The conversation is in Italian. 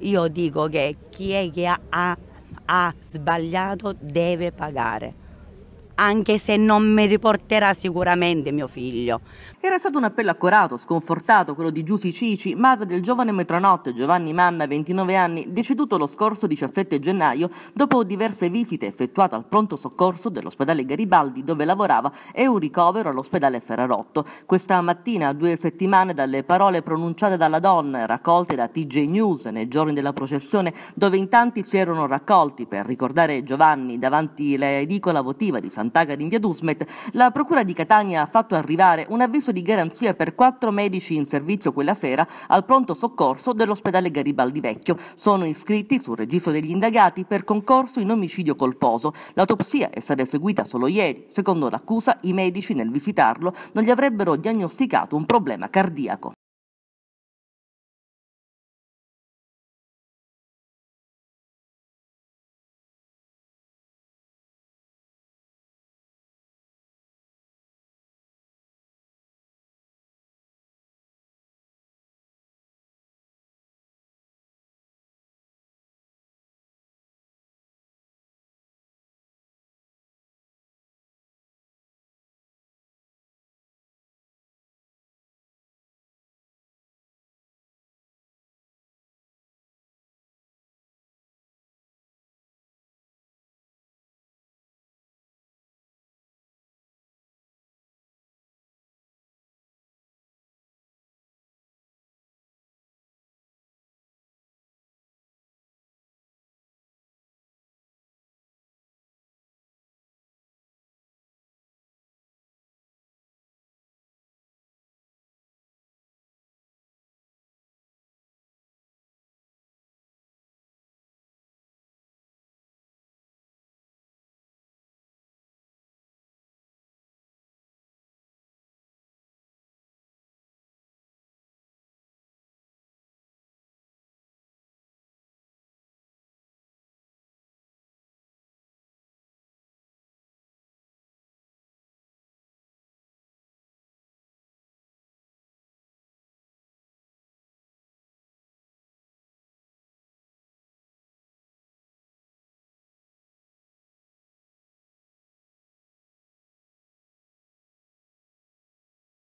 io dico che chi è che ha, ha, ha sbagliato deve pagare anche se non mi riporterà sicuramente mio figlio. Era stato un appello accorato, sconfortato, quello di Giussi Cici, madre del giovane metronotte Giovanni Manna, 29 anni, deceduto lo scorso 17 gennaio dopo diverse visite effettuate al pronto soccorso dell'ospedale Garibaldi dove lavorava e un ricovero all'ospedale Ferrarotto. Questa mattina, a due settimane dalle parole pronunciate dalla donna raccolte da TJ News nei giorni della processione, dove in tanti si erano raccolti per ricordare Giovanni davanti l'edicola votiva di San Sant'Agata di via Dusmet, la Procura di Catania ha fatto arrivare un avviso di garanzia per quattro medici in servizio quella sera al pronto soccorso dell'ospedale Garibaldi Vecchio. Sono iscritti sul registro degli indagati per concorso in omicidio colposo. L'autopsia è stata eseguita solo ieri. Secondo l'accusa, i medici nel visitarlo non gli avrebbero diagnosticato un problema cardiaco.